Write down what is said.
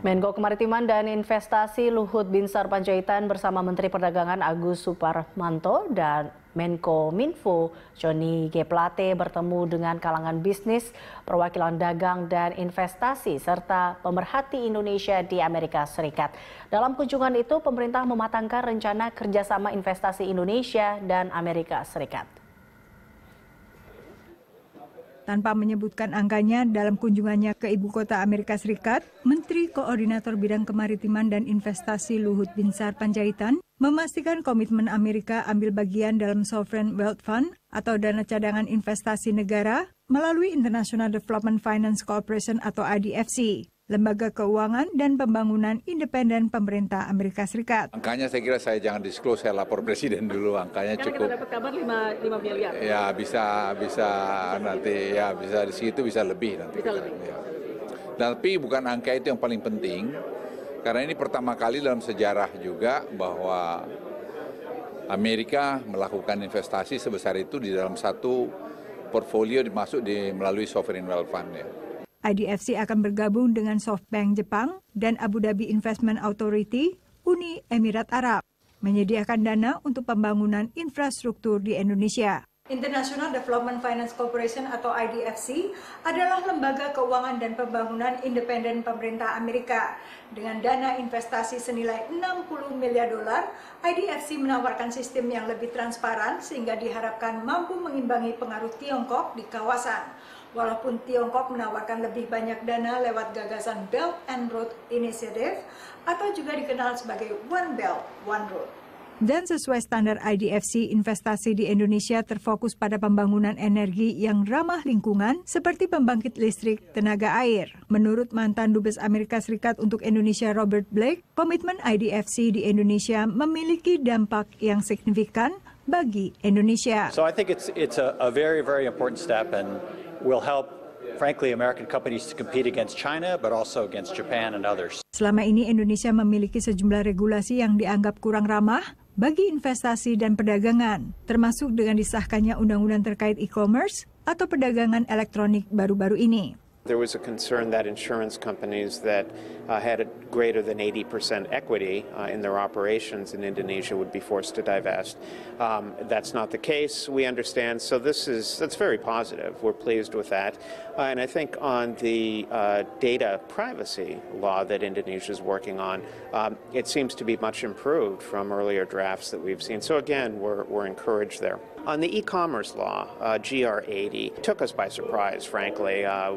Menko Kemaritiman dan Investasi Luhut Binsar Panjaitan bersama Menteri Perdagangan Agus Suparmanto dan Menko Minfo Joni G. Plate bertemu dengan kalangan bisnis, perwakilan dagang dan investasi serta pemerhati Indonesia di Amerika Serikat. Dalam kunjungan itu pemerintah mematangkan rencana kerjasama investasi Indonesia dan Amerika Serikat. Tanpa menyebutkan angkanya dalam kunjungannya ke ibu kota Amerika Serikat, Menteri Koordinator Bidang Kemaritiman dan Investasi Luhut Binsar Panjaitan memastikan komitmen Amerika ambil bagian dalam Sovereign Wealth Fund atau dana cadangan investasi negara melalui International Development Finance Corporation atau IDFC. Lembaga Keuangan dan Pembangunan Independen Pemerintah Amerika Serikat. Angkanya saya kira saya jangan disclose, saya lapor presiden dulu angkanya Karena cukup. Kita dapat kabar 5, 5 miliar. Ya bisa bisa nanti ya bisa di situ bisa lebih nanti. Bisa kita, lebih. Ya. Tapi bukan angka itu yang paling penting. Karena ini pertama kali dalam sejarah juga bahwa Amerika melakukan investasi sebesar itu di dalam satu portfolio dimasuk di melalui sovereign wealth fund ya. IDFC akan bergabung dengan SoftBank Jepang dan Abu Dhabi Investment Authority, Uni Emirat Arab, menyediakan dana untuk pembangunan infrastruktur di Indonesia. International Development Finance Corporation atau IDFC adalah lembaga keuangan dan pembangunan independen pemerintah Amerika. Dengan dana investasi senilai 60 miliar dolar, IDFC menawarkan sistem yang lebih transparan sehingga diharapkan mampu mengimbangi pengaruh Tiongkok di kawasan. Walaupun Tiongkok menawarkan lebih banyak dana lewat gagasan Belt and Road Initiative atau juga dikenal sebagai One Belt, One Road. Dan sesuai standar IDFC, investasi di Indonesia terfokus pada pembangunan energi yang ramah lingkungan seperti pembangkit listrik tenaga air. Menurut mantan Dubes Amerika Serikat untuk Indonesia Robert Blake, komitmen IDFC di Indonesia memiliki dampak yang signifikan bagi Indonesia. So I think it's it's a, a very very important step and will help Selama ini Indonesia memiliki sejumlah regulasi yang dianggap kurang ramah bagi investasi dan perdagangan, termasuk dengan disahkannya undang-undang terkait e-commerce atau perdagangan elektronik baru-baru ini. There was a concern that insurance companies that uh, had greater than 80% equity uh, in their operations in Indonesia would be forced to divest. Um, that's not the case, we understand. So this is that's very positive. We're pleased with that. Uh, and I think on the uh, data privacy law that Indonesia is working on, um, it seems to be much improved from earlier drafts that we've seen. So again, we're, we're encouraged there. On the e-commerce law, uh, GR80, took us by surprise, frankly. Uh,